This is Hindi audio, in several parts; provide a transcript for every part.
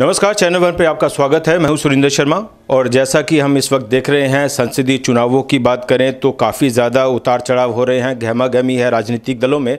नमस्कार चैनल वन पर आपका स्वागत है मैं हूं सुरेंद्र शर्मा और जैसा कि हम इस वक्त देख रहे हैं संसदीय चुनावों की बात करें तो काफ़ी ज़्यादा उतार चढ़ाव हो रहे हैं गहमा गहमी है राजनीतिक दलों में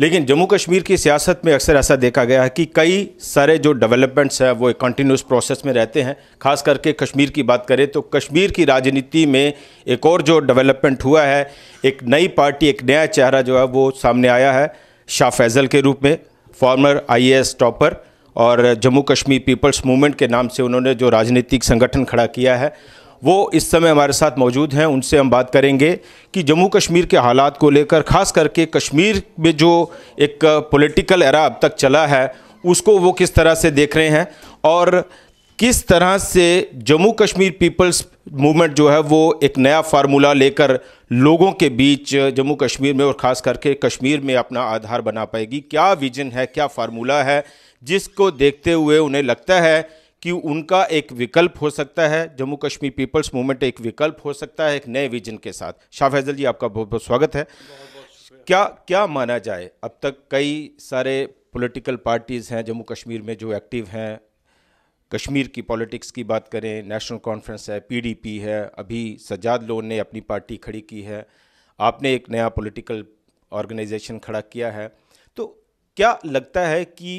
लेकिन जम्मू कश्मीर की सियासत में अक्सर ऐसा देखा गया है कि कई सारे जो डेवलपमेंट्स हैं वो एक कंटिन्यूस प्रोसेस में रहते हैं खास करके कश्मीर की बात करें तो कश्मीर की राजनीति में एक और जो डेवलपमेंट हुआ है एक नई पार्टी एक नया चेहरा जो है वो सामने आया है शाह फैज़ल के रूप में फॉर्मर आई टॉपर और जम्मू कश्मीर पीपल्स मूवमेंट के नाम से उन्होंने जो राजनीतिक संगठन खड़ा किया है वो इस समय हमारे साथ मौजूद हैं उनसे हम बात करेंगे कि जम्मू कश्मीर के हालात को लेकर खास करके कश्मीर में जो एक पॉलिटिकल एरा अब तक चला है उसको वो किस तरह से देख रहे हैं और किस तरह से जम्मू कश्मीर पीपल्स मूवमेंट जो है वो एक नया फार्मूला लेकर लोगों के बीच जम्मू कश्मीर में और ख़ास करके कश्मीर में अपना आधार बना पाएगी क्या विजन है क्या फार्मूला है जिसको देखते हुए उन्हें लगता है कि उनका एक विकल्प हो सकता है जम्मू कश्मीर पीपल्स मूवमेंट एक विकल्प हो सकता है एक नए विजन के साथ शाह फैजल जी आपका बहुत बहुत स्वागत है बहुत क्या क्या माना जाए अब तक कई सारे पॉलिटिकल पार्टीज़ हैं जम्मू कश्मीर में जो एक्टिव हैं कश्मीर की पॉलिटिक्स की बात करें नेशनल कॉन्फ्रेंस है पीडीपी है अभी सजाद लोन ने अपनी पार्टी खड़ी की है आपने एक नया पॉलिटिकल ऑर्गेनाइजेशन खड़ा किया है तो क्या लगता है कि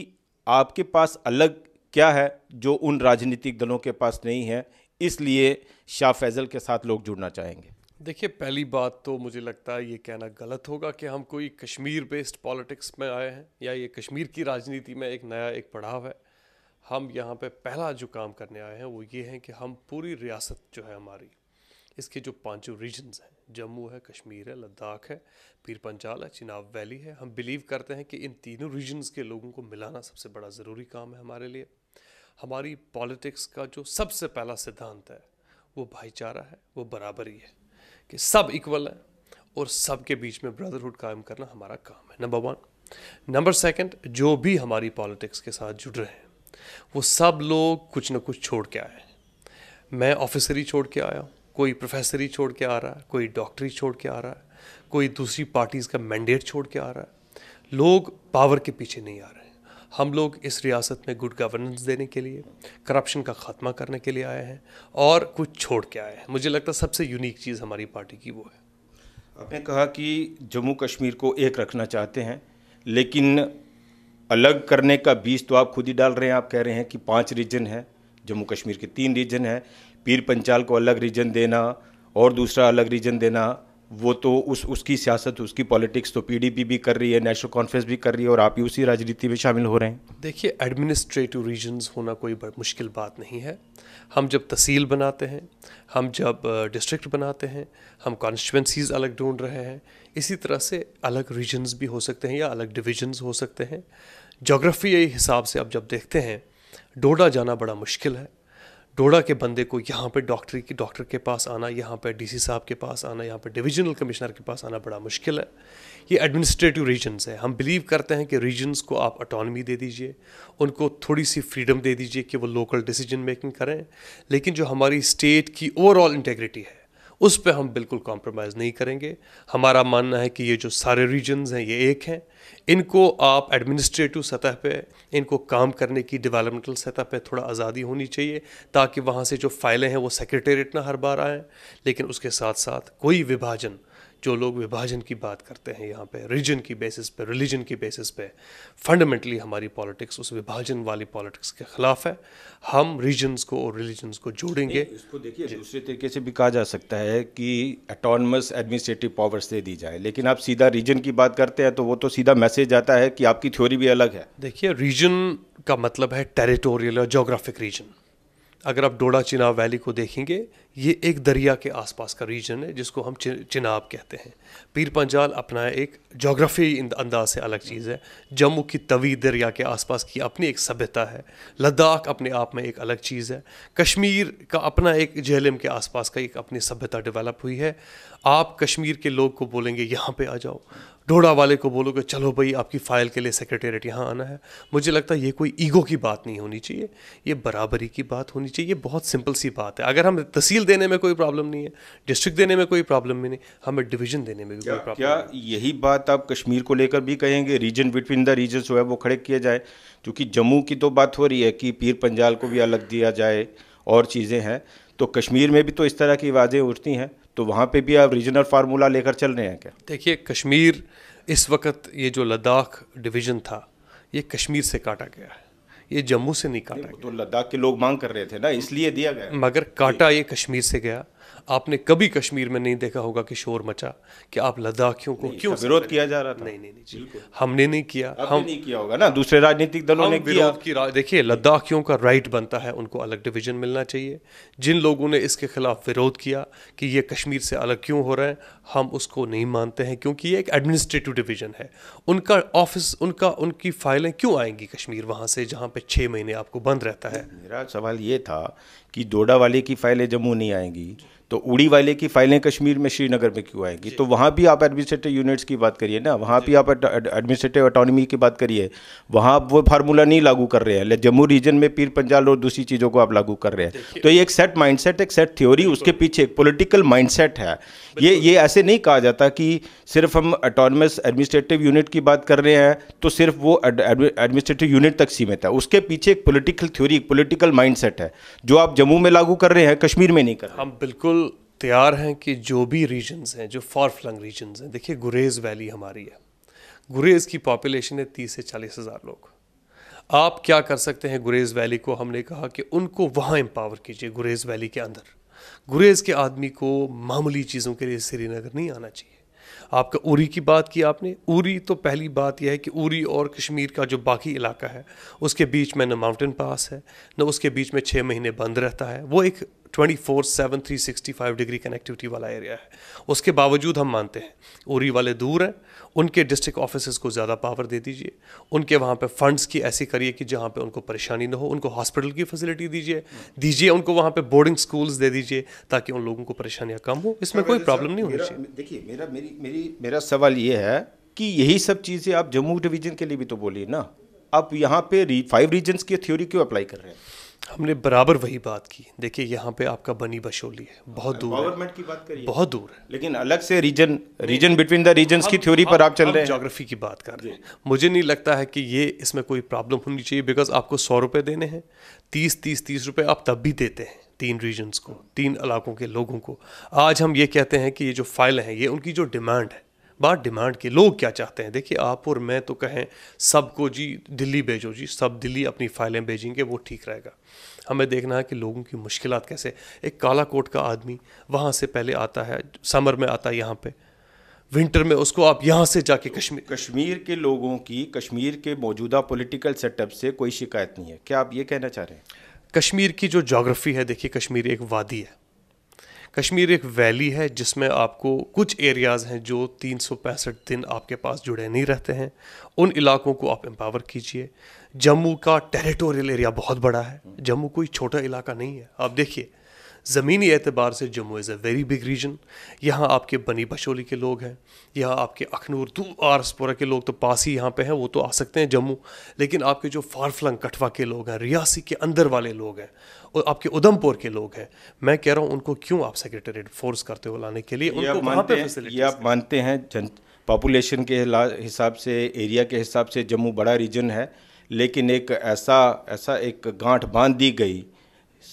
आपके पास अलग क्या है जो उन राजनीतिक दलों के पास नहीं है इसलिए शाह फैज़ल के साथ लोग जुड़ना चाहेंगे देखिए पहली बात तो मुझे लगता है ये कहना गलत होगा कि हम कोई कश्मीर बेस्ड पॉलिटिक्स में आए हैं या ये कश्मीर की राजनीति में एक नया एक पड़ाव है हम यहाँ पे पहला जो काम करने आए हैं वो ये है कि हम पूरी रियासत जो है हमारी इसके जो पांचों रीजन्स हैं जम्मू है कश्मीर है लद्दाख है पीर पंचाल है चिनाब वैली है हम बिलीव करते हैं कि इन तीनों रीजन्स के लोगों को मिलाना सबसे बड़ा ज़रूरी काम है हमारे लिए हमारी पॉलिटिक्स का जो सबसे पहला सिद्धांत है वो भाईचारा है वो बराबरी है कि सब इक्वल है और सब के बीच में ब्रदरहुड कायम करना हमारा काम है नंबर वन नंबर सेकंड जो भी हमारी पॉलिटिक्स के साथ जुड़ रहे हैं वो सब लोग कुछ ना कुछ छोड़ के आए हैं मैं ऑफिसरी छोड़ के आया हूँ कोई प्रोफेसर ही छोड़ के आ रहा है कोई डॉक्टरी छोड़ के आ रहा है कोई दूसरी पार्टीज़ का मैंडेट छोड़ के आ रहा है लोग पावर के पीछे नहीं आ रहे हम लोग इस रियासत में गुड गवर्नेंस देने के लिए करप्शन का खात्मा करने के लिए आए हैं और कुछ छोड़ के आए हैं मुझे लगता है सबसे यूनिक चीज़ हमारी पार्टी की वो है आपने कहा कि जम्मू कश्मीर को एक रखना चाहते हैं लेकिन अलग करने का बीज तो आप खुद ही डाल रहे हैं आप कह रहे हैं कि पांच रीजन है जम्मू कश्मीर के तीन रीजन है पीर पंचाल को अलग रीजन देना और दूसरा अलग रीजन देना वो तो उस उसकी सियासत उसकी पॉलिटिक्स तो पीडीपी भी कर रही है नेशनल कॉन्फ्रेंस भी कर रही है और आप ही उसी राजनीति में शामिल हो रहे हैं देखिए एडमिनिस्ट्रेटिव रीजन्स होना कोई मुश्किल बात नहीं है हम जब तहसील बनाते हैं हम जब डिस्ट्रिक्ट बनाते हैं हम कॉन्स्टिटेंसीज़ अलग ढूंढ रहे हैं इसी तरह से अलग रीजन्स भी हो सकते हैं या अलग डिविजन्स हो सकते हैं जोग्राफी हिसाब से आप जब देखते हैं डोडा जाना बड़ा मुश्किल है डोडा के बंदे को यहाँ पर डॉक्टरी की डॉक्टर के पास आना यहाँ डी सी साहब के पास आना यहाँ पर डिविजनल कमिश्नर के पास आना बड़ा मुश्किल है ये एडमिनिस्ट्रेटिव रीजन्स हैं हम बिलीव करते हैं कि रीजन्स को आप अटोनमी दे दीजिए उनको थोड़ी सी फ्रीडम दे दीजिए कि वो लोकल डिसीजन मेकिंग करें लेकिन जो हमारी स्टेट की ओवरऑल इंटेग्रिटी है उस पर हम बिल्कुल कॉम्प्रोमाइज़ नहीं करेंगे हमारा मानना है कि ये जो सारे रीजन्स हैं ये एक हैं इनको आप एडमिनिस्ट्रेटिव सतह पे इनको काम करने की डेवलपमेंटल सतह पे थोड़ा आज़ादी होनी चाहिए ताकि वहाँ से जो फाइलें हैं वो सेक्रेटेरिएट ना हर बार आएँ लेकिन उसके साथ साथ कोई विभाजन जो लोग विभाजन की बात करते हैं यहाँ पे रीजन की बेसिस पे रिलीजन की बेसिस पे फंडामेंटली हमारी पॉलिटिक्स उस विभाजन वाली पॉलिटिक्स के खिलाफ है हम रीजन्स को और रिलीजन्स को जोड़ेंगे इसको देखिए दूसरे तरीके से भी कहा जा सकता है कि अटोनमस एडमिनिस्ट्रेटिव पावर्स दे दी जाए लेकिन आप सीधा रीजन की बात करते हैं तो वो तो सीधा मैसेज जाता है कि आपकी थ्योरी भी अलग है देखिए रीजन का मतलब है टेरिटोरियल और जोग्राफिक रीजन अगर आप डोडा चिनाव वैली को देखेंगे ये एक दरिया के आसपास का रीजन है जिसको हम चिनाब कहते हैं पीर पंजाल अपना एक जोग्राफी अंदाज से अलग चीज़ है जम्मू की तवी दरिया के आसपास की अपनी एक सभ्यता है लद्दाख अपने आप में एक अलग चीज़ है कश्मीर का अपना एक जहलम के आसपास का एक अपनी सभ्यता डेवलप हुई है आप कश्मीर के लोग को बोलेंगे यहाँ पे आ जाओ डोडा वाले को बोलोगे चलो भाई आपकी फ़ाइल के लिए सेक्रेटेरिएट यहाँ आना है मुझे लगता है ये कोई ईगो की बात नहीं होनी चाहिए ये बराबरी की बात होनी चाहिए बहुत सिंपल सी बात है अगर हम तहसील तहसील देने में कोई प्रॉब्लम नहीं है डिस्ट्रिक्ट देने में कोई प्रॉब्लम नहीं हमें डिवीजन देने में भी कोई प्रॉब्लम क्या यही बात आप कश्मीर को लेकर भी कहेंगे रीजन बिटवीन द रीजन जो है वो खड़े किए जाए क्योंकि जम्मू की तो बात हो रही है कि पीर पंजाल को भी अलग दिया जाए और चीज़ें हैं तो कश्मीर में भी तो इस तरह की आवाज़ें उठती हैं तो वहाँ पर भी आप रीजनल फार्मूला लेकर चल रहे हैं क्या देखिए कश्मीर इस वक्त ये जो लद्दाख डिवीज़न था ये कश्मीर से काटा गया है ये जम्मू से नहीं काटा तो लद्दाख के लोग मांग कर रहे थे ना इसलिए दिया गया मगर काटा ये कश्मीर से गया आपने कभी कश्मीर में नहीं देखा होगा कि शोर मचा कि आप लद्दाखियों को क्यों विरोध किया जा रहा था नहीं नहीं नहीं हमने नहीं किया हम नहीं किया होगा ना दूसरे राजनीतिक दलों ने विरोध की देखिए लद्दाखियों का राइट बनता है उनको अलग डिवीजन मिलना चाहिए जिन लोगों ने इसके खिलाफ विरोध किया कि ये कश्मीर से अलग क्यों हो रहे हैं हम उसको नहीं मानते हैं क्योंकि ये एक एडमिनिस्ट्रेटिव डिवीजन है उनका ऑफिस उनका उनकी फाइलें क्यों आएंगी कश्मीर वहाँ से जहाँ पे छः महीने आपको बंद रहता है मेरा सवाल ये था कि डोडा वाले की फाइलें जम्मू नहीं आएंगी तो उड़ी वाले की फाइलें कश्मीर में श्रीनगर में क्यों आएंगी तो वहाँ भी आप एडमिनिस्ट्रेटिव यूनिट्स की बात करिए ना वहाँ भी आप एडमिनिस्ट्रेटिव अटोनमी की बात करिए वहाँ आप वो फार्मूला नहीं लागू कर रहे हैं जम्मू रीजन में पीर पंजाल और दूसरी चीज़ों को आप लागू कर रहे हैं तो ये एक सेट सेट एक सेट थ्योरी उसके पीछे एक पोलिटिकल सेट है ये ये ऐसे नहीं कहा जाता कि सिर्फ हम अटोनमस एडमिनिस्ट्रेटिव यूनिट की बात कर रहे हैं तो सिर्फ वो एडमिनिस्ट्रेटिव यूनिट तक सीमित है उसके पीछे एक पोलिटिकल थ्योरी एक पोलिटिकल माइंड है जो आप जम्मू में लागू कर रहे हैं कश्मीर में नहीं कर रहे हम बिल्कुल तैयार हैं कि जो भी रीजन्स हैं जो फॉर फ्लंग रीजन्स हैं देखिए गुरेज वैली हमारी है गुरेज की पॉपुलेशन है तीस से चालीस हज़ार लोग आप क्या कर सकते हैं गुरेज वैली को हमने कहा कि उनको वहाँ एम्पावर कीजिए गुरेज वैली के अंदर गुरेज के आदमी को मामूली चीज़ों के लिए श्रीनगर नहीं आना चाहिए आपका उरी की बात की आपने उरी तो पहली बात यह है कि उरी और कश्मीर का जो बाकी इलाका है उसके बीच में न माउंटेन पास है न उसके बीच में छः महीने बंद रहता है वो एक twenty four seven three sixty five degree connectivity वाला एरिया है उसके बावजूद हम मानते हैं उरी वाले दूर हैं उनके डिस्ट्रिक्ट ऑफिस को ज़्यादा पावर दे दीजिए उनके वहाँ पर फंड्स की ऐसी करिए कि जहाँ पर उनको परेशानी ना हो उनको हॉस्पिटल की फैसिलिटी दीजिए दीजिए उनको वहाँ पर बोर्डिंग स्कूल्स दे दीजिए ताकि उन लोगों को परेशानियाँ कम हो इसमें कोई प्रॉब्लम नहीं होनी चाहिए देखिए मेरा मेरी मेरी मेरा सवाल ये है कि यही सब चीज़ें आप जम्मू डिवीजन के लिए भी तो बोलिए ना आप यहाँ पे फाइव रीजन्स की थ्योरी क्यों अप्लाई कर रहे हैं हमने बराबर वही बात की देखिए यहाँ पे आपका बनी बशोली है बहुत दूर गवर्नमेंट की बात करिए बहुत दूर है लेकिन अलग से region region between the region की थ्योरी पर आप चल रहे हैं जोग्राफी की बात कर रहे हैं मुझे नहीं लगता है कि ये इसमें कोई प्रॉब्लम होनी चाहिए बिकॉज आपको सौ रुपये देने हैं तीस तीस तीस रुपये आप तब भी देते हैं तीन रीजन्स को तीन इलाकों के लोगों को आज हम ये कहते हैं कि ये जो फाइल हैं ये उनकी जो डिमांड है बात डिमांड की लोग क्या चाहते हैं देखिए आप और मैं तो कहें सबको जी दिल्ली भेजो जी सब दिल्ली अपनी फाइलें भेजेंगे वो ठीक रहेगा हमें देखना है कि लोगों की मुश्किल कैसे एक काला कोट का आदमी वहाँ से पहले आता है समर में आता है यहाँ पर विंटर में उसको आप यहाँ से जाके कश्मीर कश्मीर के लोगों की कश्मीर के मौजूदा पॉलिटिकल सेटअप से कोई शिकायत नहीं है क्या आप ये कहना चाह रहे हैं कश्मीर की जो जोग्राफ़ी है देखिए कश्मीर एक वादी है कश्मीर एक वैली है जिसमें आपको कुछ एरियाज़ हैं जो तीन दिन आपके पास जुड़े नहीं रहते हैं उन इलाकों को आप एम्पावर कीजिए जम्मू का टेरिटोरियल एरिया बहुत बड़ा है जम्मू कोई छोटा इलाका नहीं है आप देखिए ज़मीनी एतबार से Jammu is a very big region यहाँ आपके बनी बशोली के लोग हैं यहाँ आपके अखनूर दू आरसपुरा के लोग तो पास ही यहाँ पे हैं वो तो आ सकते हैं जम्मू लेकिन आपके जो फारफ्लंग कठवा के लोग हैं रियासी के अंदर वाले लोग हैं और आपके उधमपुर के लोग हैं मैं कह रहा हूँ उनको क्यों आप सेक्रेटरीट फोर्स करते हो लाने के लिए उनको वहाँ हैं ये आप मानते हैं जन पॉपुलेशन के हिसाब से एरिया के हिसाब से जम्मू बड़ा रीजन है लेकिन एक ऐसा ऐसा एक गांठ बांध दी गई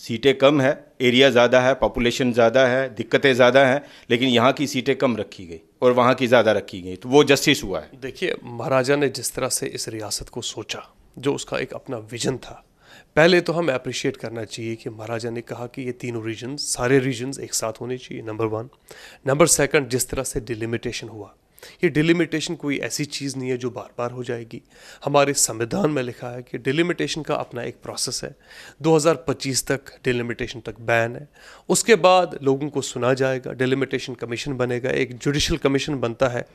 सीटें कम है एरिया ज़्यादा है पॉपुलेशन ज़्यादा है दिक्कतें ज़्यादा हैं लेकिन यहाँ की सीटें कम रखी गई और वहाँ की ज़्यादा रखी गई तो वो जस्टिस हुआ है देखिए महाराजा ने जिस तरह से इस रियासत को सोचा जो उसका एक अपना विजन था पहले तो हमें अप्रिशिएट करना चाहिए कि महाराजा ने कहा कि ये तीनों रीजन सारे रीजन्स एक साथ होने चाहिए नंबर वन नंबर सेकंड जिस तरह से डिलिमिटेशन हुआ ये डिलिमिटेशन कोई ऐसी चीज़ नहीं है जो बार बार हो जाएगी हमारे संविधान में लिखा है कि डिलिमिटेशन का अपना एक प्रोसेस है 2025 तक डिलिमिटेशन तक बैन है उसके बाद लोगों को सुना जाएगा डिलिमिटेशन कमीशन बनेगा एक जुडिशल कमीशन बनता है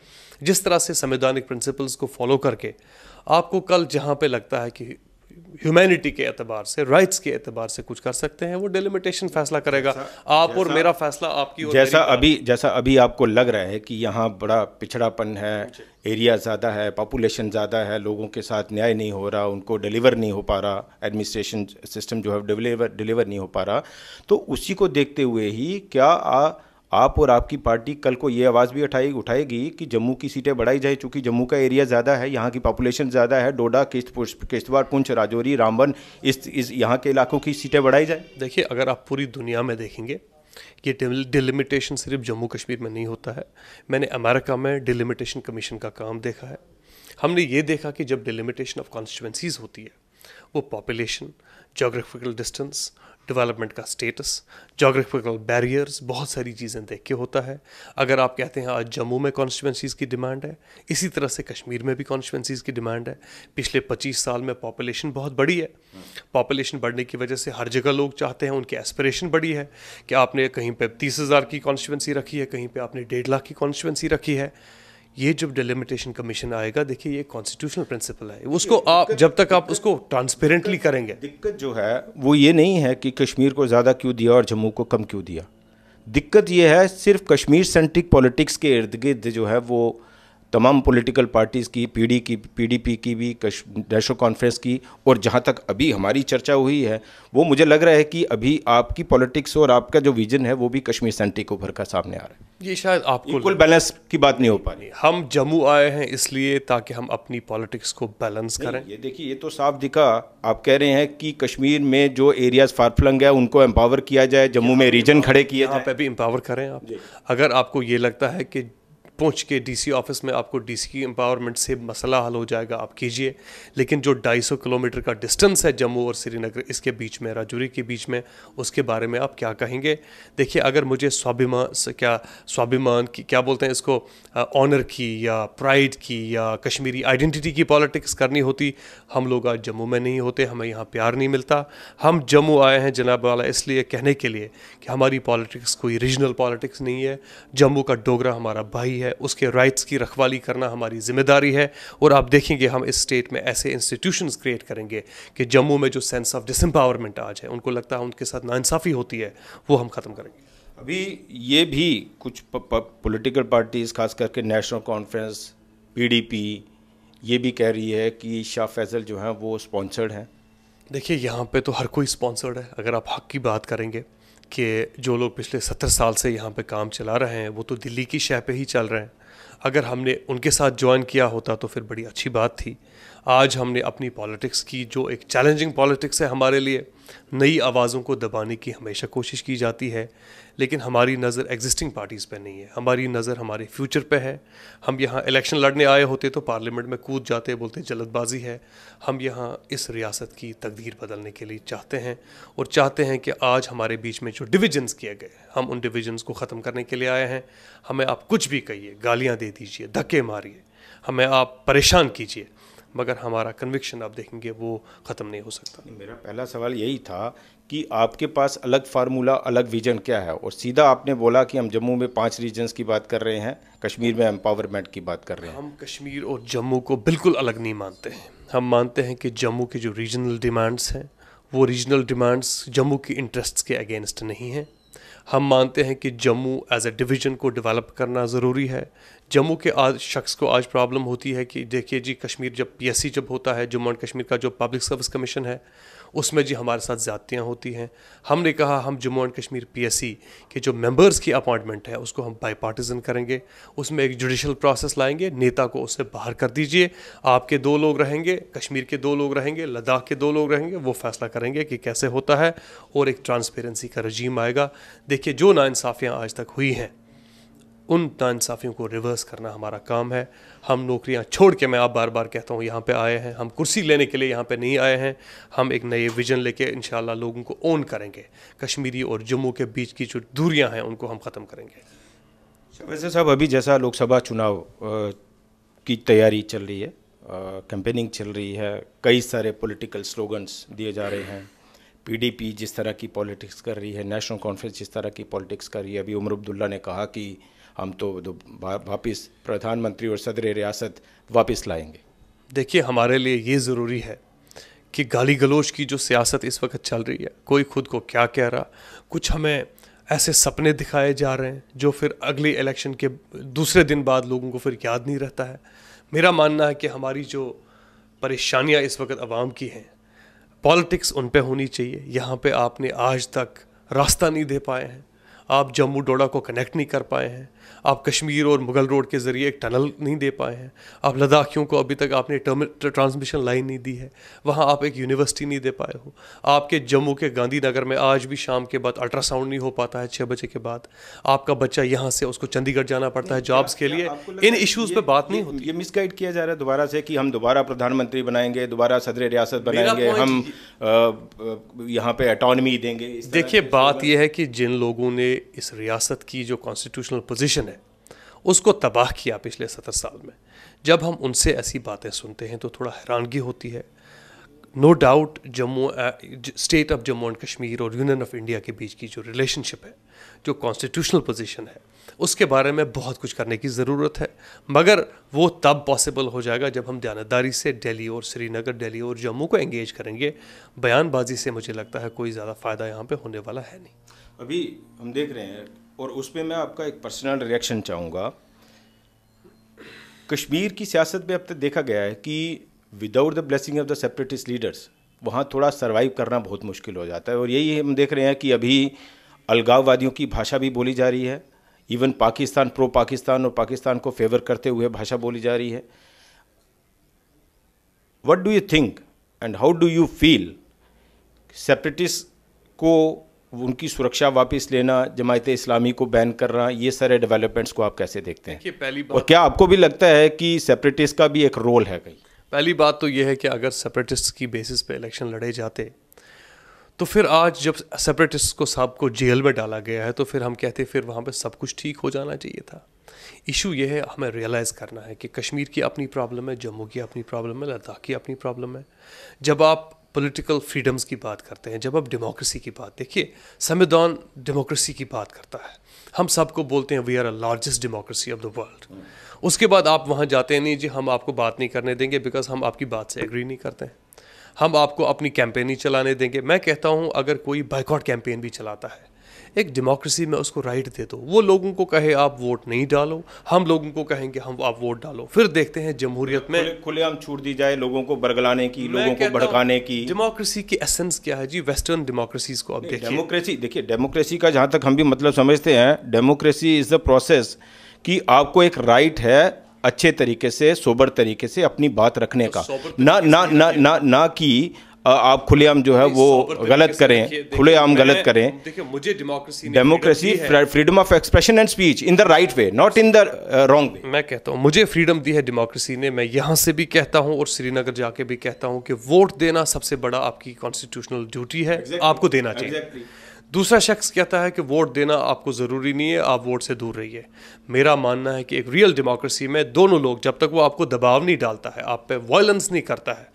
जिस तरह से संवैधानिक प्रिंसिपल्स को फॉलो करके आपको कल जहाँ पे लगता है कि ह्यूमैनिटी के एतबार से राइट्स के एतबार से कुछ कर सकते हैं वो डेलिमिटेशन फैसला करेगा आप और मेरा फैसला आपकी जैसा अभी जैसा अभी आपको लग रहा है कि यहाँ बड़ा पिछड़ापन है एरिया ज़्यादा है पॉपुलेशन ज़्यादा है लोगों के साथ न्याय नहीं हो रहा उनको डिलीवर नहीं हो पा रहा एडमिनिस्ट्रेशन सिस्टम जो है डिलीवर डिलीवर नहीं हो पा रहा तो उसी को देखते हुए ही क्या आ, आप और आपकी पार्टी कल को ये आवाज़ भी उठाई उठाएगी कि जम्मू की सीटें बढ़ाई जाए चूँकि जम्मू का एरिया ज़्यादा है यहाँ की पॉपुलेशन ज़्यादा है डोडा किश्त किश्तवाड़ पुंछ राजौरी रामबन इस इस यहाँ के इलाकों की सीटें बढ़ाई जाए देखिए अगर आप पूरी दुनिया में देखेंगे ये डिलिमिटेशन सिर्फ जम्मू कश्मीर में नहीं होता है मैंने अमेरिका में डिलिमिटेशन कमीशन का काम देखा है हमने ये देखा कि जब डिलिमिटेशन ऑफ कॉन्स्टिट्यूंसीज होती है वो पॉपुलेशन जोग्राफिकल डिस्टेंस डेवलपमेंट का स्टेटस जोग्राफिकल बैरियर्स बहुत सारी चीज़ें देख के होता है अगर आप कहते हैं आज जम्मू में कॉन्स्टिटेंसीज़ की डिमांड है इसी तरह से कश्मीर में भी कॉन्स्टिटेंसीज़ की डिमांड है पिछले 25 साल में पॉपुलेशन बहुत बड़ी है पॉपुलेशन बढ़ने की वजह से हर जगह लोग चाहते हैं उनकी एस्परेशन बड़ी है कि आपने कहीं पर तीस हज़ार की कॉन्स्टिटेंसी रखी है कहीं पर आपने डेढ़ लाख की कॉन्स्टिटेंसी रखी है ये जब डिलिमिटेशन कमीशन आएगा देखिए ये कॉन्स्टिट्यूशनल प्रिंसिपल है उसको आप जब तक आप उसको ट्रांसपेरेंटली करेंगे दिक्कत जो है वो ये नहीं है कि कश्मीर को ज़्यादा क्यों दिया और जम्मू को कम क्यों दिया दिक्कत ये है सिर्फ कश्मीर सेंट्रिक पॉलिटिक्स के इर्द गिर्द जो है वो तमाम पॉलिटिकल पार्टीज़ की पीडी की पीडीपी की भी नेशनल कॉन्फ्रेंस की और जहाँ तक अभी हमारी चर्चा हुई है वो मुझे लग रहा है कि अभी आपकी पॉलिटिक्स और आपका जो विजन है वो भी कश्मीर सेंट्रिक उभर का सामने आ रहा है ये शायद आपको बिल्कुल बैलेंस की बात नहीं हो पा रही हम जम्मू आए हैं इसलिए ताकि हम अपनी पॉलिटिक्स को बैलेंस करें ये देखिए ये तो साफ दिखा आप कह रहे हैं कि कश्मीर में जो एरियाज फारफ्लंग है उनको एम्पावर किया जाए जम्मू में रीजन खड़े किए जहाँ पे भी एम्पावर करें आप अगर आपको ये लगता है कि पहुंच के डीसी ऑफिस में आपको डीसी की एम्पावरमेंट से मसला हल हो जाएगा आप कीजिए लेकिन जो 250 किलोमीटर का डिस्टेंस है जम्मू और श्रीनगर इसके बीच में राजौरी के बीच में उसके बारे में आप क्या कहेंगे देखिए अगर मुझे स्वाभिमान क्या स्वाभिमान की क्या बोलते हैं इसको ऑनर की या प्राइड की या कश्मीरी आइडेंटिटी की पॉलिटिक्स करनी होती हम लोग आज जम्मू में नहीं होते हमें यहाँ प्यार नहीं मिलता हम जम्मू आए हैं जनाब वाला इसलिए कहने के लिए कि हमारी पॉलिटिक्स कोई रीजनल पॉलिटिक्स नहीं है जम्मू का डोगरा हमारा भाई है है उसके राइट्स की रखवाली करना हमारी जिम्मेदारी है और आप देखेंगे हम इस स्टेट में ऐसे इंस्टीट्यूशन क्रिएट करेंगे कि जम्मू में जो सेंस ऑफ डिसम्पावरमेंट आज है उनको लगता है उनके साथ नासाफी होती है वो हम ख़त्म करेंगे अभी ये भी कुछ पोलिटिकल पार्टीज़ खास करके नेशनल कॉन्फ्रेंस पी ये भी कह रही है कि शाह फैसल जो हैं वो स्पॉन्सर्ड हैं देखिए यहाँ पे तो हर कोई स्पॉन्सर्ड है अगर आप हक की बात करेंगे कि जो लोग पिछले सत्तर साल से यहाँ पे काम चला रहे हैं वो तो दिल्ली की शह पे ही चल रहे हैं अगर हमने उनके साथ ज्वाइन किया होता तो फिर बड़ी अच्छी बात थी आज हमने अपनी पॉलिटिक्स की जो एक चैलेंजिंग पॉलिटिक्स है हमारे लिए नई आवाज़ों को दबाने की हमेशा कोशिश की जाती है लेकिन हमारी नज़र एग्जिस्टिंग पार्टीज़ पर नहीं है हमारी नज़र हमारे फ्यूचर पर है हम यहाँ इलेक्शन लड़ने आए होते तो पार्लियामेंट में कूद जाते बोलते जल्दबाजी है हम यहाँ इस रियासत की तकदीर बदलने के लिए चाहते हैं और चाहते हैं कि आज हमारे बीच में जो डिविजन्स किए गए हम उन डिविजन्स को ख़त्म करने के लिए आए हैं हमें आप कुछ भी कहिए गालियाँ दे दीजिए धक्के मारिए हमें आप परेशान कीजिए मगर हमारा कन्विक्शन आप देखेंगे वो ख़त्म नहीं हो सकता मेरा पहला सवाल यही था कि आपके पास अलग फार्मूला अलग विजन क्या है और सीधा आपने बोला कि हम जम्मू में पांच रीजन्स की बात कर रहे हैं कश्मीर में एम्पावरमेंट की बात कर रहे हैं हम कश्मीर और जम्मू को बिल्कुल अलग नहीं मानते हैं हम मानते हैं कि जम्मू के जो रीजनल डिमांड्स हैं वो रीजनल डिमांड्स जम्मू की इंटरेस्ट के अगेंस्ट नहीं हैं हम मानते हैं कि जम्मू एज ए डिवीज़न को डेवलप करना ज़रूरी है जम्मू के आज शख्स को आज प्रॉब्लम होती है कि देखिए जी कश्मीर जब पीएससी जब होता है जम्मू एंड कश्मीर का जो पब्लिक सर्विस कमीशन है उसमें जी हमारे साथ ज़्यादतियाँ होती हैं हमने कहा हम जम्मू एंड कश्मीर पी के जो मेंबर्स की अपॉइंटमेंट है उसको हम बाई करेंगे उसमें एक जुडिशल प्रोसेस लाएंगे नेता को उससे बाहर कर दीजिए आपके दो लोग रहेंगे कश्मीर के दो लोग रहेंगे लद्दाख के दो लोग रहेंगे वो फैसला करेंगे कि कैसे होता है और एक ट्रांसपेरेंसी का रजीम आएगा देखिए जो नाानसाफ़ियाँ आज तक हुई हैं उन नासाफियों को रिवर्स करना हमारा काम है हम नौकरियां छोड़ के मैं आप बार बार कहता हूँ यहाँ पे आए हैं हम कुर्सी लेने के लिए यहाँ पे नहीं आए हैं हम एक नए विजन लेके इन लोगों को ओन करेंगे कश्मीरी और जम्मू के बीच की जो दूरियाँ हैं उनको हम ख़त्म करेंगे अच्छा, वैसे साहब अभी जैसा लोकसभा चुनाव की तैयारी चल रही है कैंपेनिंग चल रही है कई सारे पॉलिटिकल स्लोगन्स दिए जा रहे हैं पीडीपी जिस तरह की पॉलिटिक्स कर रही है नेशनल कॉन्फ्रेंस जिस तरह की पॉलिटिक्स कर रही है अभी उमर अब्दुल्ला ने कहा कि हम तो वापस प्रधानमंत्री और सदर रियासत वापस लाएंगे देखिए हमारे लिए ये ज़रूरी है कि गाली गलोच की जो सियासत इस वक्त चल रही है कोई खुद को क्या कह रहा कुछ हमें ऐसे सपने दिखाए जा रहे हैं जो फिर अगले इलेक्शन के दूसरे दिन बाद लोगों को फिर याद नहीं रहता है मेरा मानना है कि हमारी जो परेशानियाँ इस वक्त आवाम की हैं पॉलिटिक्स उन पर होनी चाहिए यहाँ पर आपने आज तक रास्ता नहीं दे पाए हैं आप जम्मू डोडा को कनेक्ट नहीं कर पाए हैं आप कश्मीर और मुगल रोड के ज़रिए एक टनल नहीं दे पाए हैं आप लद्दाखियों को अभी तक आपने ट्रांसमिशन लाइन नहीं दी है वहाँ आप एक यूनिवर्सिटी नहीं दे पाए हो आपके जम्मू के गांधीनगर में आज भी शाम के बाद अल्ट्रासाउंड नहीं हो पाता है छः बजे के बाद आपका बच्चा यहाँ से उसको चंडीगढ़ जाना पड़ता है जॉब्स के लिए इन इशूज़ पर बात नहीं होती ये मिसगाइड किया जा रहा है दोबारा से कि हम दोबारा प्रधानमंत्री बनाएंगे दोबारा सदर रियासत बनाएंगे हम यहाँ पे अटोनमी देंगे देखिए बात यह है कि जिन लोगों ने इस रियासत की जो कॉन्स्टिट्यूशनल पोजिशन है उसको तबाह किया पिछले सत्तर साल में जब हम उनसे ऐसी बातें सुनते हैं तो थोड़ा हैरानगी होती है no doubt Jammu state of Jammu and Kashmir और यूनियन ऑफ इंडिया के बीच की जो रिलेशनशिप है जो कॉन्स्टिट्यूशनल पोजीशन है उसके बारे में बहुत कुछ करने की ज़रूरत है मगर वो तब पॉसिबल हो जाएगा जब हम दयानदारी से दिल्ली और श्रीनगर दिल्ली और जम्मू को एंगेज करेंगे बयानबाजी से मुझे लगता है कोई ज़्यादा फ़ायदा यहाँ पर होने वाला है नहीं अभी हम देख रहे हैं और उस पर मैं आपका एक पर्सनल रिएक्शन चाहूँगा कश्मीर की सियासत में अब तक देखा गया है कि without the blessing of the separatist leaders वहाँ थोड़ा सर्वाइव करना बहुत मुश्किल हो जाता है और यही हम देख रहे हैं कि अभी अलगाववादियों की भाषा भी बोली जा रही है इवन पाकिस्तान प्रो पाकिस्तान और पाकिस्तान को फेवर करते हुए भाषा बोली जा रही है what do you think and how do you feel separatist को उनकी सुरक्षा वापस लेना जमायत इस्लामी को बैन करना ये सारे डेवलपमेंट्स को आप कैसे देखते हैं पहली बात और क्या आपको भी लगता है कि सेपरेटिस्ट का भी एक रोल है कहीं पहली बात तो यह है कि अगर सेपरेटिस्ट की बेसिस पे इलेक्शन लड़े जाते तो फिर आज जब सेपरेटिस्ट को साहब को जेल में डाला गया है तो फिर हम कहते फिर वहाँ पर सब कुछ ठीक हो जाना चाहिए था इशू यह है हमें रियलाइज़ करना है कि कश्मीर की अपनी प्रॉब्लम है जम्मू की अपनी प्रॉब्लम है लद्दाख की अपनी प्रॉब्लम है जब आप पॉलिटिकल फ्रीडम्स की बात करते हैं जब आप डेमोक्रेसी की बात देखिए संविधान डेमोक्रेसी की बात करता है हम सबको बोलते हैं we are a largest democracy of the world उसके बाद आप वहाँ जाते हैं नहीं जी हम आपको बात नहीं करने देंगे बिकॉज हम आपकी बात से एग्री नहीं करते हैं हम आपको अपनी कैंपेन ही चलाने देंगे मैं कहता हूँ अगर कोई बाइकआउट कैंपेन भी चलाता है एक डेमोक्रेसी में उसको राइट दे दो वो लोगों को कहे आप वोट नहीं डालो हम लोगों को कहेंगे हम आप वोट डालो फिर देखते हैं जमहूरियत में खुलेआम छूट दी जाए लोगों को बरगलाने की लोगों को भड़काने की डेमोक्रेसी की एसेंस क्या है जी वेस्टर्न डेमोक्रेसीज को आप देखिए डेमोक्रेसी देखिए डेमोक्रेसी का जहाँ तक हम भी मतलब समझते हैं डेमोक्रेसी इज़ द प्रोसेस कि आपको एक राइट है अच्छे तरीके से सोबर तरीके से अपनी बात रखने तो का ना ना ना ना ना कि आप खुलेआम जो है वो गलत करें खुलेआम गलत करें देखिए मुझे democracy democracy freedom of expression and speech in the right way not in the wrong way मैं कहता हूँ मुझे फ्रीडम दी है डेमोक्रेसी ने मैं यहाँ से भी कहता हूँ और श्रीनगर जाके भी कहता हूँ कि वोट देना सबसे बड़ा आपकी कॉन्स्टिट्यूशनल ड्यूटी है exactly. आपको देना चाहिए exactly. दूसरा शख्स कहता है कि वोट देना आपको ज़रूरी नहीं है आप वोट से दूर रहिए मेरा मानना है कि एक रियल डेमोक्रेसी में दोनों लोग जब तक वो आपको दबाव नहीं डालता है आप पे वायलेंस नहीं करता है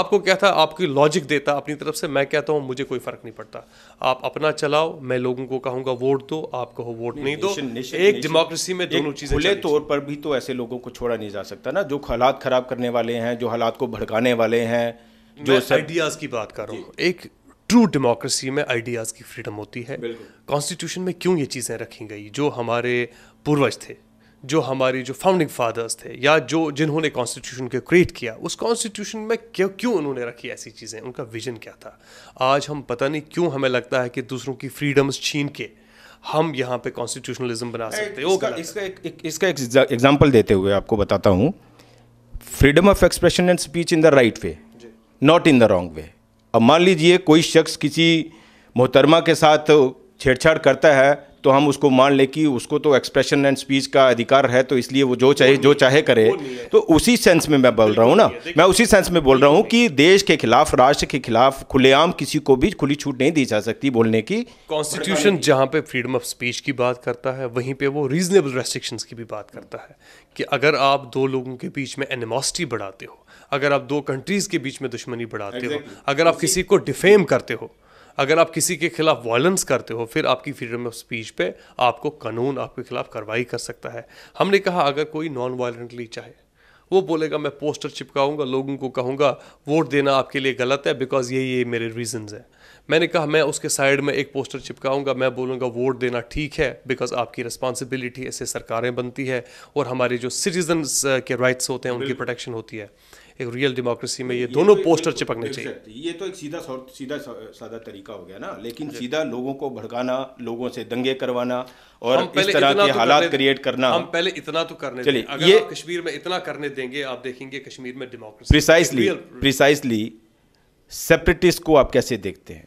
आपको क्या था आपकी लॉजिक देता अपनी तरफ से मैं कहता हूँ मुझे कोई फ़र्क नहीं पड़ता आप अपना चलाओ मैं लोगों को कहूंगा वोट दो आप कहो वोट नहीं, नहीं दो निशन, एक डेमोक्रेसी में दोनों चीज़ें खुले तौर पर भी तो ऐसे लोगों को छोड़ा नहीं जा सकता ना जो हालात ख़राब करने वाले हैं जो हालात को भड़काने वाले हैं जो आइडियाज़ की बात कर रहा हूँ एक ट्रू डेमोक्रेसी में आइडियाज़ की फ्रीडम होती है कॉन्स्टिट्यूशन में क्यों ये चीज़ें रखी गई जो हमारे पूर्वज थे जो हमारी जो फाउंडिंग फादर्स थे या जो जिन्होंने कॉन्स्टिट्यूशन को क्रिएट किया उस कॉन्स्टिट्यूशन में क्यों क्यों उन्होंने रखी ऐसी चीज़ें उनका विजन क्या था आज हम पता नहीं क्यों हमें लगता है कि दूसरों की फ्रीडम्स छीन के हम यहाँ पे कॉन्स्टिट्यूशनलिज्म बना सकते हो इसका, इसका एक, एक इसका एक एग्जाम्पल देते हुए आपको बताता हूँ freedom of expression and speech in the right way not in the wrong way अब मान लीजिए कोई शख्स किसी मोहतरमा के साथ छेड़छाड़ करता है तो हम उसको मान लें कि उसको तो एक्सप्रेशन एंड स्पीच का अधिकार है तो इसलिए वो जो चाहे जो चाहे करे तो उसी सेंस में मैं बोल रहा हूँ ना मैं उसी सेंस में बोल रहा हूँ कि देश के खिलाफ राष्ट्र के खिलाफ खुलेआम किसी को भी खुली छूट नहीं दी जा सकती बोलने की कॉन्स्टिट्यूशन जहाँ पे फ्रीडम ऑफ स्पीच की बात करता है वहीं पर वो रीजनेबल रेस्ट्रिक्शन की भी बात करता है कि अगर आप दो लोगों के बीच में एनिमोसिटी बढ़ाते हो अगर आप दो कंट्रीज़ के बीच में दुश्मनी बढ़ाते हो अगर आप किसी को डिफेम करते हो अगर आप किसी के खिलाफ वायलेंस करते हो फिर आपकी फ्रीडम ऑफ स्पीच पे आपको कानून आपके खिलाफ कार्रवाई कर सकता है हमने कहा अगर कोई नॉन वायलेंटली चाहे वो बोलेगा मैं पोस्टर चिपकाऊंगा लोगों को कहूँगा वोट देना आपके लिए गलत है बिकॉज ये ये मेरे रीजंस हैं मैंने कहा मैं उसके साइड में एक पोस्टर चिपकाऊंगा मैं बोलूँगा वोट देना ठीक है बिकॉज आपकी रिस्पॉन्सिबिलिटी ऐसे सरकारें बनती है और हमारे जो सिटीजन्स के राइट्स होते हैं उनकी प्रोटेक्शन होती है एक रियल डेमोक्रेसी में ये, ये तो दोनों तो पोस्टर चिपकने चाहिए ये तो एक सीधा सीधा सादा तरीका हो गया ना लेकिन सीधा लोगों को भड़काना लोगों से दंगे करवाना और इस तरह के तो हालात क्रिएट करना हम पहले इतना तो करने चलिए ये कश्मीर में इतना करने देंगे आप देखेंगे कश्मीर में डेमोक्रेसी प्रिसाइसली प्रिसाइसली सेपरेटिस्ट को आप कैसे देखते हैं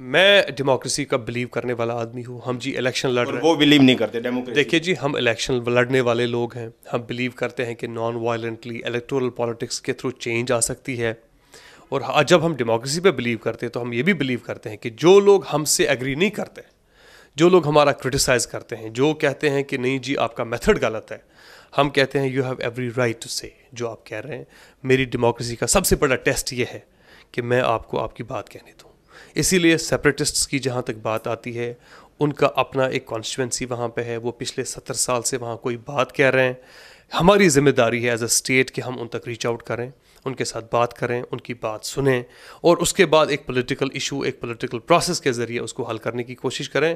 मैं डेमोक्रेसी का बिलीव करने वाला आदमी हूँ हम जी इलेक्शन लड़ रहे वो बिलीव नहीं करते डेमोक्रेसी देखिए जी हम इलेक्शन लड़ने वाले लोग हैं हम बिलीव करते हैं कि नॉन वायलेंटली इलेक्टोरल पॉलिटिक्स के थ्रू चेंज आ सकती है और हाँ, जब हम डेमोक्रेसी पे बिलीव करते हैं तो हम ये भी बिलीव करते हैं कि जो लोग हमसे एग्री नहीं करते जो लोग हमारा क्रिटिसाइज़ करते हैं जो कहते हैं कि नहीं जी आपका मेथड गलत है हम कहते हैं you have every right to say जो आप कह रहे हैं मेरी डेमोक्रेसी का सबसे बड़ा टेस्ट ये है कि मैं आपको आपकी बात कहने दूँ इसीलिए सेपरेटिस्ट्स की जहाँ तक बात आती है उनका अपना एक कॉन्स्टिट्यूंसी वहाँ पे है वो पिछले सत्तर साल से वहाँ कोई बात कह रहे हैं हमारी जिम्मेदारी है एज अ स्टेट कि हम उन तक रीच आउट करें उनके साथ बात करें उनकी बात सुनें और उसके बाद एक पॉलिटिकल इशू एक पॉलिटिकल प्रोसेस के ज़रिए उसको हल करने की कोशिश करें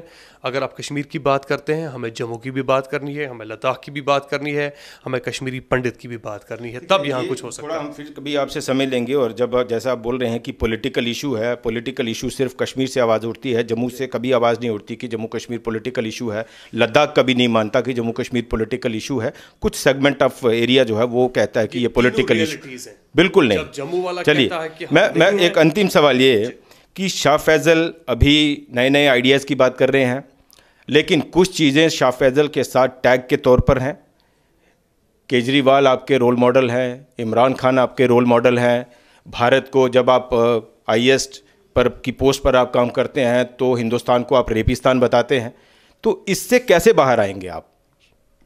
अगर आप कश्मीर की बात करते हैं हमें जम्मू की भी बात करनी है हमें लद्दाख की भी बात करनी है हमें कश्मीरी पंडित की भी बात करनी है तब यहाँ कुछ हो सकता है हम फिर कभी आपसे समय लेंगे और जब जैसा आप बोल रहे हैं कि पोलिटिकल इशू है पोलिटिकल इशू सिर्फ कश्मीर से आवाज़ उठती है जम्मू से कभी आवाज़ नहीं उठती कि जम्मू कश्मीर पोलिटिकल इशू है लद्दाख कभी नहीं मानता कि जम्मू कश्मीर पोलिटिकल इशू है कुछ सेगमेंट ऑफ एरिया जो है वो कहता है कि ये पोलिटिकल इशू बिल्कुल नहीं जम्मू वाला चलिए मैं मैं एक अंतिम सवाल ये कि शाह फैज़ल अभी नए नए आइडियाज़ की बात कर रहे हैं लेकिन कुछ चीज़ें शाह फैज़ल के साथ टैग के तौर पर हैं केजरीवाल आपके रोल मॉडल हैं इमरान खान आपके रोल मॉडल हैं भारत को जब आप आई पर की पोस्ट पर आप काम करते हैं तो हिंदुस्तान को आप रेपिस्तान बताते हैं तो इससे कैसे बाहर आएंगे आप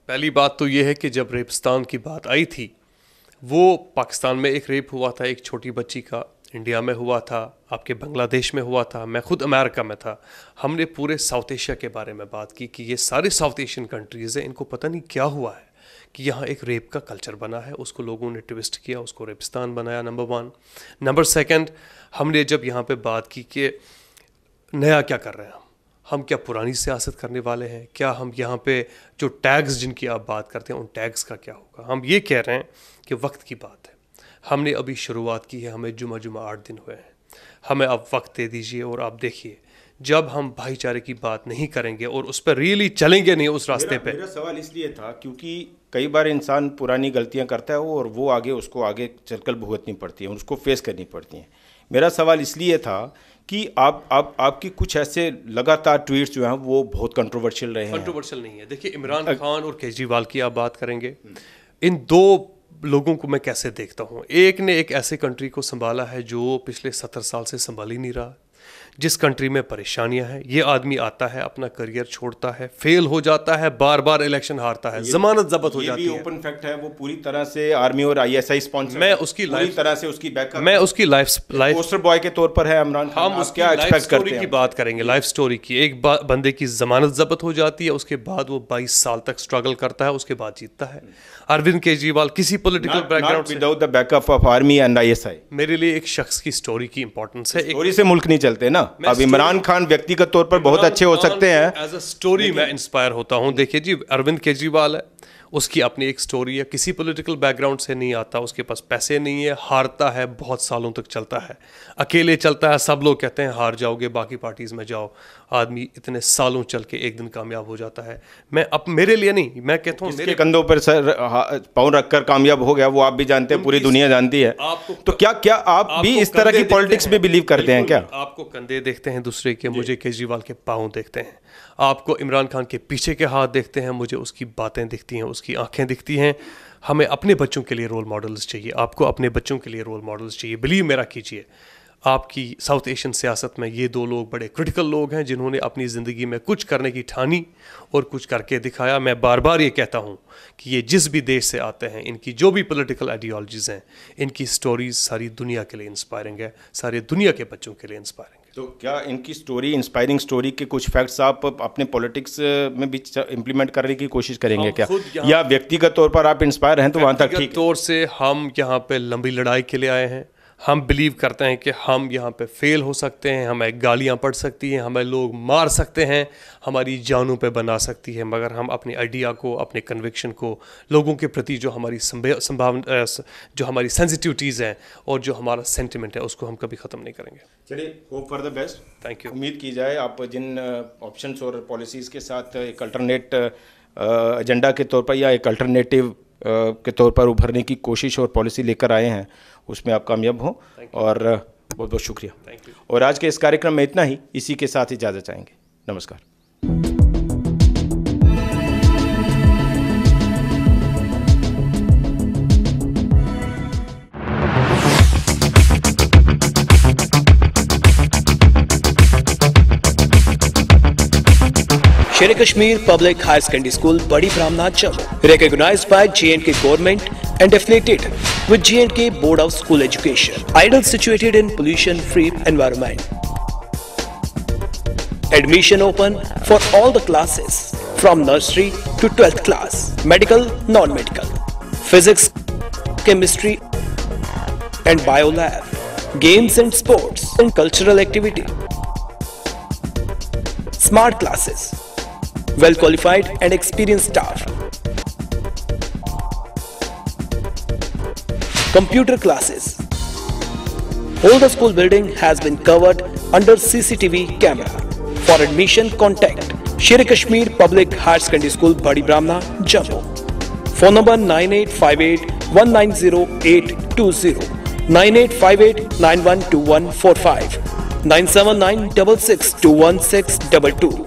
पहली बात तो ये है कि जब रेपिस्तान की बात आई थी वो पाकिस्तान में एक रेप हुआ था एक छोटी बच्ची का इंडिया में हुआ था आपके बांग्लादेश में हुआ था मैं खुद अमेरिका में था हमने पूरे साउथ एशिया के बारे में बात की कि ये सारे साउथ एशियन कंट्रीज़ हैं इनको पता नहीं क्या हुआ है कि यहाँ एक रेप का कल्चर बना है उसको लोगों ने ट्विस्ट किया उसको रेपिस्तान बनाया नंबर वन नंबर सेकेंड हमने जब यहाँ पर बात की कि नया क्या कर रहे हैं हम हम क्या पुरानी सियासत करने वाले हैं क्या हम यहाँ पे जो टैग्स जिनकी आप बात करते हैं उन टैग्स का क्या होगा हम ये कह रहे हैं कि वक्त की बात है हमने अभी शुरुआत की है हमें जुमा जुमा आठ दिन हुए हैं हमें आप वक्त दे दीजिए और आप देखिए जब हम भाईचारे की बात नहीं करेंगे और उस पर रियली चलेंगे नहीं उस रास्ते मेरा, पे मेरा सवाल इसलिए था क्योंकि कई बार इंसान पुरानी गलतियां करता है और वो आगे उसको आगे चलकर भुगतनी पड़ती है उसको फेस करनी पड़ती हैं मेरा सवाल इसलिए था कि आप आप आपकी कुछ ऐसे लगातार ट्वीट्स जो हैं वो बहुत कंट्रोवर्शियल रहे हैं कंट्रोवर्शियल नहीं है देखिए इमरान खान और केजरीवाल की आप बात करेंगे हम्म। इन दो लोगों को मैं कैसे देखता हूँ एक ने एक ऐसे कंट्री को संभाला है जो पिछले सत्तर साल से संभाल ही नहीं रहा जिस कंट्री में परेशानियां हैं ये आदमी आता है अपना करियर छोड़ता है फेल हो जाता है बार बार इलेक्शन हारता है जमानत जब्त हो जाती है ओपन फैक्ट है वो पूरी तरह से आर्मी और आई एस आई स्पॉन्सर मैं उसकी लाइफ तरह से उसकी बैकअप मैं उसकी लाइफ लाइफ पोस्टर बॉय के तौर पर है इमरान खान हम उसके एक्सपेक्ट करते हैं की बात करेंगे लाइफ स्टोरी की एक बंदे की जमानत जब्त हो जाती है उसके बाद वो बाईस साल तक स्ट्रगल करता है उसके बाद जीतता है अरविंद केजरीवाल किसी political background without the backup of army and ISI मेरे लिए एक शख्स की स्टोरी की इंपॉर्टेंस है स्टोरी से मुल्क नहीं चलते ना अब इमरान खान व्यक्तिगत तौर पर बहुत अच्छे हो सकते हैं एज अ स्टोरी मैं इंस्पायर होता हूँ देखिए जी अरविंद केजरीवाल है उसकी अपनी एक स्टोरी है किसी पॉलिटिकल बैकग्राउंड से नहीं आता उसके पास पैसे नहीं है हारता है बहुत सालों तक चलता है अकेले चलता है सब लोग कहते हैं हार जाओगे बाकी पार्टीज़ में जाओ आदमी इतने सालों चल के एक दिन कामयाब हो जाता है मैं अब मेरे लिए नहीं मैं कहता हूँ मेरे कंधों पर सर पाँव रखकर कामयाब हो गया वो आप भी जानते हैं तो पूरी दुनिया जानती है तो क्या क्या आप भी इस तरह की पॉलिटिक्स में बिलीव करते हैं क्या आपको कंधे देखते हैं दूसरे के मुझे केजरीवाल के पाँव देखते हैं आपको इमरान खान के पीछे के हाथ देखते हैं मुझे उसकी बातें दिखती हैं उसकी आंखें दिखती हैं हमें अपने बच्चों के लिए रोल मॉडल्स चाहिए आपको अपने बच्चों के लिए रोल मॉडल्स चाहिए बिलीव मेरा कीजिए आपकी साउथ एशियन सियासत में ये दो लोग बड़े क्रिटिकल लोग हैं जिन्होंने अपनी ज़िंदगी में कुछ करने की ठानी और कुछ करके दिखाया मैं बार बार ये कहता हूँ कि ये जिस भी देश से आते हैं इनकी जो भी पॉलिटिकल आइडियोलॉजीज़ हैं इनकी स्टोरीज़ सारी दुनिया के लिए इंस्पायरिंग है सारी दुनिया के बच्चों के लिए इंस्पायरिंग तो क्या इनकी स्टोरी इंस्पायरिंग स्टोरी के कुछ फैक्ट्स आप अपने पॉलिटिक्स में भी इम्प्लीमेंट करने की कोशिश करेंगे क्या या व्यक्तिगत तौर पर आप इंस्पायर हैं तो वहाँ तक ठीक तौर से हम यहाँ पे लंबी लड़ाई के लिए आए हैं हम बिलीव करते हैं कि हम यहाँ पे फेल हो सकते हैं हमें गालियाँ पड़ सकती हैं हमें लोग मार सकते हैं हमारी जानों पे बना सकती है मगर हम अपने आइडिया को अपने कन्विक्शन को लोगों के प्रति जो हमारी संभावना जो हमारी सेंसिटिविटीज़ हैं और जो हमारा सेंटिमेंट है उसको हम कभी ख़त्म नहीं करेंगे चलिए hope for the best thank you उम्मीद की जाए आप जिन ऑप्शन और पॉलिसीज़ के साथ एक अल्टरनेट एजेंडा के तौर पर या एक अल्टरनेटिव के तौर पर उभरने की कोशिश और पॉलिसी लेकर आए हैं उसमें आप कामयाब हों और बहुत बहुत शुक्रिया और आज के इस कार्यक्रम में इतना ही इसी के साथ इजाज़त चाहेंगे नमस्कार Shere Kashmir Public High Secondary School, Badi Brahmanacham, recognized by J&K government and affiliated with J&K Board of School Education. Idle situated in pollution-free environment. Admission open for all the classes from nursery to 12th class, medical, non-medical, physics, chemistry and bio lab, games and sports and cultural activity, smart classes, well qualified and experienced staff. Computer classes. All the school building has been covered under CCTV camera. For admission, contact Sher Kashmir Public Higher Secondary School, Badi Brahmna, Jammu. Phone number 9858 190820. 9858 912145